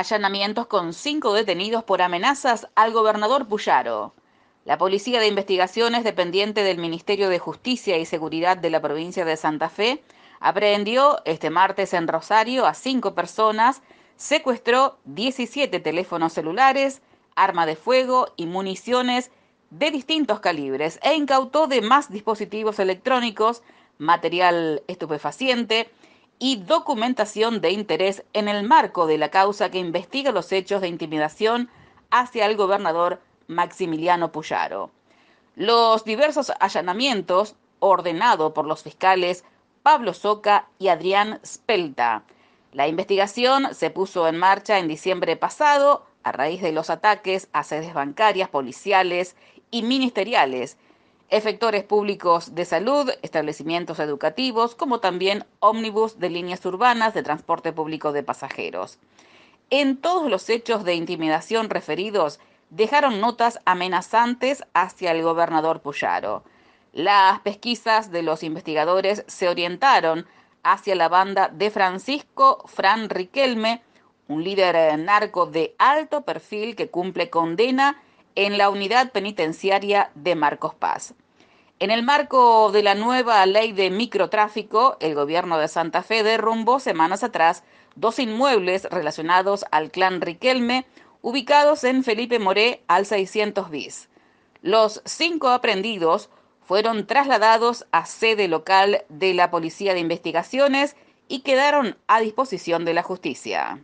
Allanamientos con cinco detenidos por amenazas al gobernador Puyaro. La Policía de Investigaciones, dependiente del Ministerio de Justicia y Seguridad de la provincia de Santa Fe, aprehendió este martes en Rosario a cinco personas, secuestró 17 teléfonos celulares, arma de fuego y municiones de distintos calibres e incautó demás dispositivos electrónicos, material estupefaciente, y documentación de interés en el marco de la causa que investiga los hechos de intimidación hacia el gobernador Maximiliano Puyaro. Los diversos allanamientos ordenados por los fiscales Pablo Soca y Adrián Spelta. La investigación se puso en marcha en diciembre pasado a raíz de los ataques a sedes bancarias, policiales y ministeriales efectores públicos de salud, establecimientos educativos, como también ómnibus de líneas urbanas de transporte público de pasajeros. En todos los hechos de intimidación referidos, dejaron notas amenazantes hacia el gobernador Puyaro. Las pesquisas de los investigadores se orientaron hacia la banda de Francisco Fran Riquelme, un líder narco de alto perfil que cumple condena en la unidad penitenciaria de Marcos Paz. En el marco de la nueva ley de microtráfico, el gobierno de Santa Fe derrumbó semanas atrás dos inmuebles relacionados al clan Riquelme, ubicados en Felipe Moré al 600 bis. Los cinco aprendidos fueron trasladados a sede local de la Policía de Investigaciones y quedaron a disposición de la justicia.